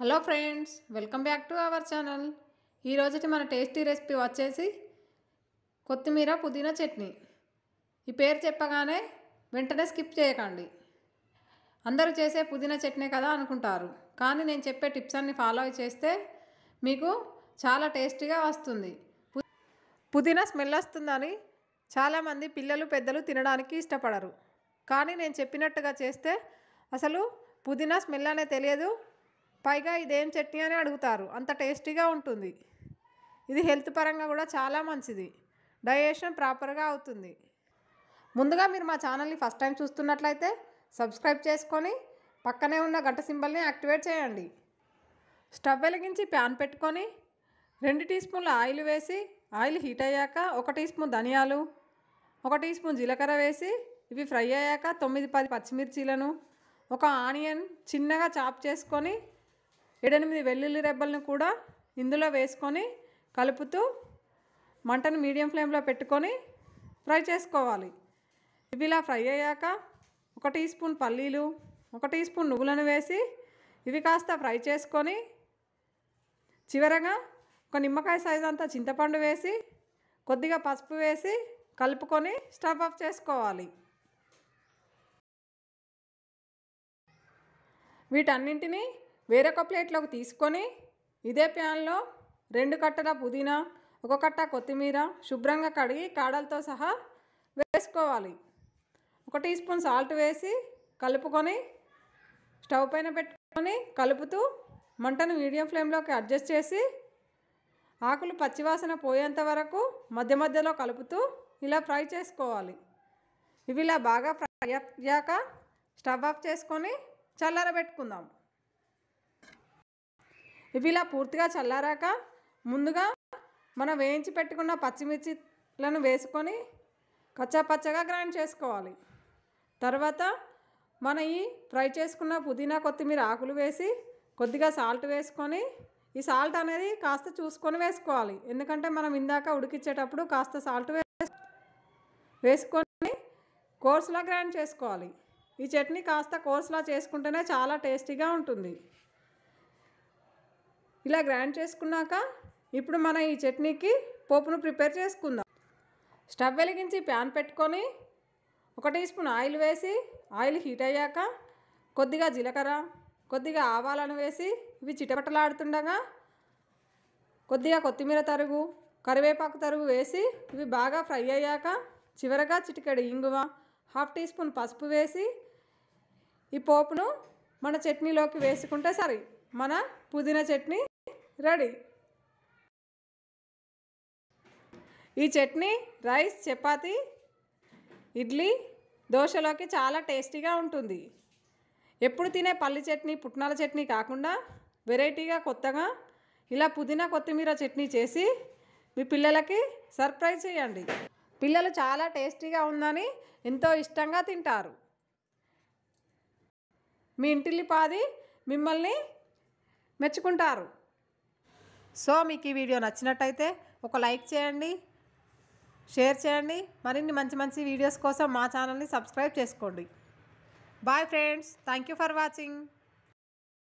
hello friends welcome back to our channel ఈరోజుటి మన tasty recipe వచ్చేసి కొత్తిమీర పుదీనా చట్నీ ఈ పేరు చెప్పగానే వెంటనే స్కిప్ చేయకండి అందరూ చేసే పుదీనా చట్నీ కదా అనుకుంటారు కానీ నేను చెప్పే టిప్స్ అన్ని ఫాలో చేస్తే మీకు చాలా టేస్టీగా వస్తుంది పుదీనా స్మెల్ వస్తుందని చాలామంది పిల్లలు పెద్దలు తినడానికి ఇష్టపడరు కానీ నేను చెప్పినట్టుగా చేస్తే అసలు పుదీనా స్మెల్ అనే తెలియదు పైగా ఇదేం చట్నీ అని అడుగుతారు అంత టేస్టీగా ఉంటుంది ఇది హెల్త్ పరంగా కూడా చాలా మంచిది డైజెషన్ ప్రాపర్గా అవుతుంది ముందుగా మీరు మా ఛానల్ని ఫస్ట్ టైం చూస్తున్నట్లయితే సబ్స్క్రైబ్ చేసుకొని పక్కనే ఉన్న గంట సింబల్ని యాక్టివేట్ చేయండి స్టవ్ వెలిగించి ప్యాన్ పెట్టుకొని రెండు టీ స్పూన్ల ఆయిల్ వేసి ఆయిల్ హీట్ అయ్యాక ఒక టీ స్పూన్ ధనియాలు ఒక టీ స్పూన్ జీలకర్ర వేసి ఇవి ఫ్రై అయ్యాక తొమ్మిది పది పచ్చిమిర్చీలను ఒక ఆనియన్ చిన్నగా చాప్ చేసుకొని ఏడెనిమిది వెల్లుల్లి రెబ్బలను కూడా ఇందులో వేసుకొని కలుపుతూ మంటను మీడియం ఫ్లేమ్లో పెట్టుకొని ఫ్రై చేసుకోవాలి ఇవిలా ఫ్రై అయ్యాక ఒక టీ స్పూన్ పల్లీలు ఒక టీ స్పూన్ నువ్వులను వేసి ఇవి కాస్త ఫ్రై చేసుకొని చివరగా ఒక నిమ్మకాయ సైజ్ అంతా చింతపండు వేసి కొద్దిగా పసుపు వేసి కలుపుకొని స్టవ్ ఆఫ్ చేసుకోవాలి వీటన్నింటినీ వేరొక ప్లేట్లోకి తీసుకొని ఇదే ప్యాన్లో రెండు కట్టల పుదీనా ఒక కట్ట కొత్తిమీర శుభ్రంగా కడిగి కాడలతో సహా వేసుకోవాలి ఒక టీ స్పూన్ సాల్ట్ వేసి కలుపుకొని స్టవ్ పైన పెట్టుకొని కలుపుతూ మంటను మీడియం ఫ్లేమ్లోకి అడ్జస్ట్ చేసి ఆకులు పచ్చివాసన పోయేంత వరకు మధ్య మధ్యలో కలుపుతూ ఇలా ఫ్రై చేసుకోవాలి ఇవి ఇలా బాగా ఫ్రై అయ్యాక స్టవ్ ఆఫ్ చేసుకొని చల్లారబెట్టుకుందాం ఇవి ఇలా పూర్తిగా చల్లారాక ముందుగా మనం వేయించి పెట్టుకున్న పచ్చిమిర్చిలను వేసుకొని కచ్చా పచ్చగా గ్రైండ్ చేసుకోవాలి తర్వాత మన ఈ ఫ్రై చేసుకున్న పుదీనా కొత్తిమీర ఆకులు వేసి కొద్దిగా సాల్ట్ వేసుకొని ఈ సాల్ట్ అనేది కాస్త చూసుకొని వేసుకోవాలి ఎందుకంటే మనం ఇందాక ఉడికిచ్చేటప్పుడు కాస్త సాల్ట్ వేసుకొని కోర్సులా గ్రైండ్ చేసుకోవాలి ఈ చట్నీ కాస్త కోర్సులా చేసుకుంటేనే చాలా టేస్టీగా ఉంటుంది ఇలా గ్రైండ్ చేసుకున్నాక ఇప్పుడు మనం ఈ చట్నీకి పోపును ప్రిపేర్ చేసుకుందాం స్టవ్ వెలిగించి ప్యాన్ పెట్టుకొని ఒక టీ స్పూన్ ఆయిల్ వేసి ఆయిల్ హీట్ అయ్యాక కొద్దిగా జీలకర్ర కొద్దిగా ఆవాలను వేసి ఇవి చిటపటలాడుతుండగా కొద్దిగా కొత్తిమీర తరుగు కరివేపాకు తరుగు వేసి ఇవి బాగా ఫ్రై అయ్యాక చివరగా చిటికెడు ఇంగువ హాఫ్ టీ స్పూన్ పసుపు వేసి ఈ పోపును మన చట్నీలోకి వేసుకుంటే సరే మన పుదీనా చట్నీ రెడీ ఈ చట్నీ రైస్ చపాతి ఇడ్లీ దోశలోకి చాలా టేస్టీగా ఉంటుంది ఎప్పుడు తినే పల్లి చట్నీ పుట్నాల చట్నీ కాకుండా వెరైటీగా కొత్తగా ఇలా పుదీనా కొత్తిమీర చట్నీ చేసి మీ పిల్లలకి సర్ప్రైజ్ చేయండి పిల్లలు చాలా టేస్టీగా ఉందని ఎంతో ఇష్టంగా తింటారు మీ ఇంటిల్లిపాది మిమ్మల్ని మెచ్చుకుంటారు సో మీకు ఈ వీడియో నచ్చినట్టయితే ఒక లైక్ చేయండి షేర్ చేయండి మరిన్ని మంచి మంచి వీడియోస్ కోసం మా ఛానల్ని సబ్స్క్రైబ్ చేసుకోండి bye friends thank for watching